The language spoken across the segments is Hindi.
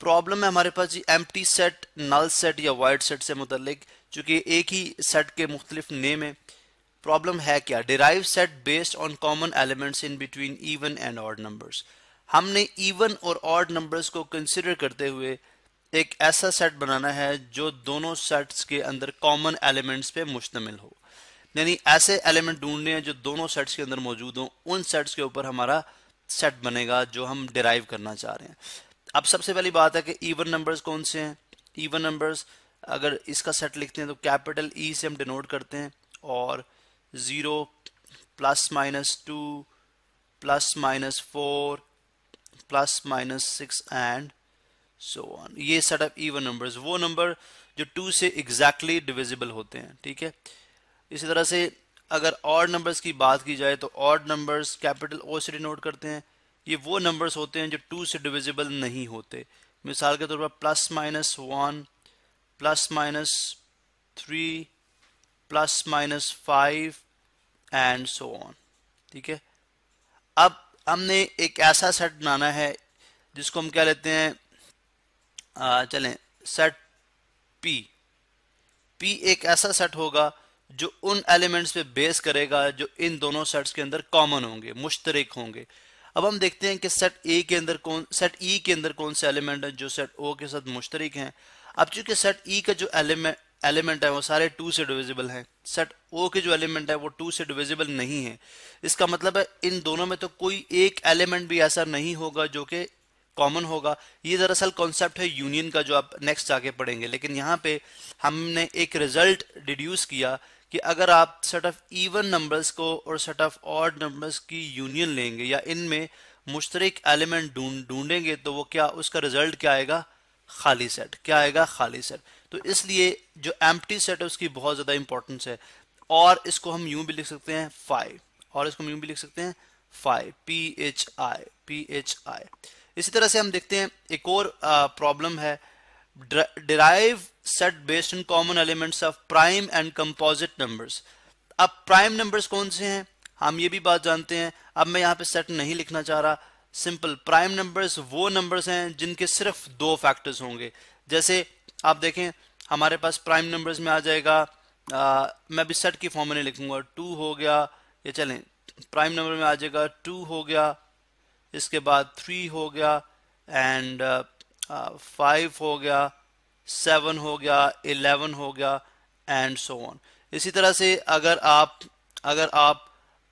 प्रॉब्लम है हमारे पास जी एम सेट नल सेट या वाइड सेट से मुतलिक चूंकि एक ही सेट के मुख्तलिफ नेम है प्रॉब्लम है क्या derive set based on common elements in between even and odd numbers हमने इवन और ऑड नंबर्स को कंसिडर करते हुए एक ऐसा सेट बनाना है जो दोनों सेट्स के अंदर कॉमन एलिमेंट्स पे मुश्तमिल हो यानी ऐसे एलिमेंट ढूंढने हैं जो दोनों सेट्स के अंदर मौजूद हों उन सेट्स के ऊपर हमारा सेट बनेगा जो हम डिराइव करना चाह रहे हैं अब सबसे पहली बात है कि ईवन नंबर्स कौन से हैं ईवन नंबर्स अगर इसका सेट लिखते हैं तो कैपिटल ई e से हम डिनोट करते हैं और zero plus minus two plus minus four plus minus six and so on ये ऑफ ईवन नंबर्स वो नंबर जो टू से एग्जैक्टली डिविजिबल होते हैं ठीक है इसी तरह से अगर ऑड नंबर्स की बात की जाए तो ऑड नंबर्स कैपिटल ओ से डिनोट करते हैं ये वो नंबर्स होते हैं जो टू से डिविजिबल नहीं होते मिसाल के तौर पर plus minus one plus minus three plus minus five and so on ठीक है अब हमने एक ऐसा सेट बनाना है जिसको हम क्या लेते हैं आ, चलें सेट पी पी एक ऐसा सेट होगा जो उन एलिमेंट्स पे बेस करेगा जो इन दोनों सेट्स के अंदर कॉमन होंगे मुश्तरक होंगे अब हम देखते हैं कि सेट ए e के अंदर कौन सेट ई e के अंदर कौन से एलिमेंट हैं जो सेट ओ के साथ मुश्तरक हैं अब चूंकि सेट ई e का जो एलिमेंट एलिमेंट है वो सारे टू से डिविजिबल हैं सेट ओ के जो एलिमेंट है वो टू से डिविजिबल नहीं है इसका मतलब है इन दोनों में तो कोई एक एलिमेंट भी ऐसा नहीं होगा जो कि कॉमन होगा ये दरअसल कॉन्सेप्ट है यूनियन का जो आप नेक्स्ट जाके पढ़ेंगे लेकिन यहाँ पे हमने एक रिजल्ट डिड्यूस किया कि अगर आप सेट ऑफ इवन नंबर्स को और सेट ऑफ ऑड नंबर्स की यूनियन लेंगे या इनमें मुश्तरक एलिमेंट ढूंढेंगे तो वो क्या उसका रिजल्ट क्या आएगा खाली सेट क्या आएगा खाली सेट तो इसलिए जो एम्प्टी सेट है उसकी बहुत ज़्यादा इंपॉर्टेंस है और इसको हम यूं भी लिख सकते हैं फाइव और इसको हम यूं भी लिख सकते हैं five P H I P H I इसी तरह से हम देखते हैं एक और प्रॉब्लम है derive set based in common elements of prime and composite number अब प्राइम नंबर कौन से हैं हम ये भी बात जानते हैं अब मैं यहाँ पे सेट नहीं लिखना चाह रहा सिंपल प्राइम नंबर्स वो नंबर्स हैं जिनके सिर्फ दो फैक्टर्स होंगे जैसे आप देखें हमारे पास प्राइम नंबर्स में आ जाएगा आ, मैं भी सेट की फॉर्म में लिखूंगा टू हो गया ये चलें प्राइम नंबर में आ जाएगा टू हो गया इसके बाद थ्री हो गया एंड फाइव हो गया सेवन हो गया इलेवन हो गया एंड सो ऑन इसी तरह से अगर आप अगर आप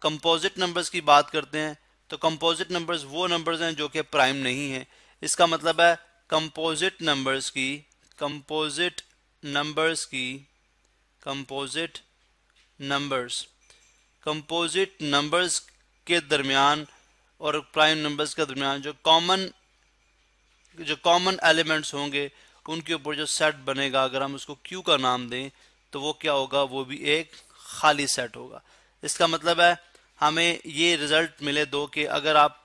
कंपोजिट नंबर्स की बात करते हैं तो कंपोजिट नंबर्स वो नंबर्स हैं जो कि प्राइम नहीं है इसका मतलब है कंपोजिट नंबर्स की कंपोजिट नंबर्स की कंपोजिट नंबर्स कंपोजिट नंबर्स के दरमियान और प्राइम नंबर्स के दरमियान जो कॉमन जो कॉमन एलिमेंट्स होंगे उनके ऊपर जो सेट बनेगा अगर हम उसको क्यू का नाम दें तो वो क्या होगा वो भी एक खाली सेट होगा इसका मतलब है हमें ये रिजल्ट मिले दो कि अगर आप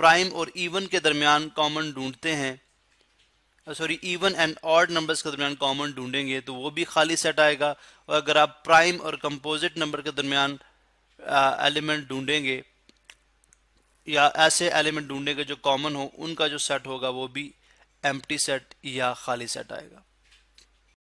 प्राइम और इवन के दरमियान कॉमन ढूंढते हैं sorry even and odd numbers के दरमियान कॉमन ढूंढेंगे तो वो भी खाली सेट आएगा और अगर आप प्राइम और कंपोजिट नंबर के दरमियान एलिमेंट ढूंढेंगे या ऐसे एलिमेंट ढूंढेंगे जो कॉमन हो उनका जो सेट होगा वो भी एम्प्टी सेट या खाली सेट आएगा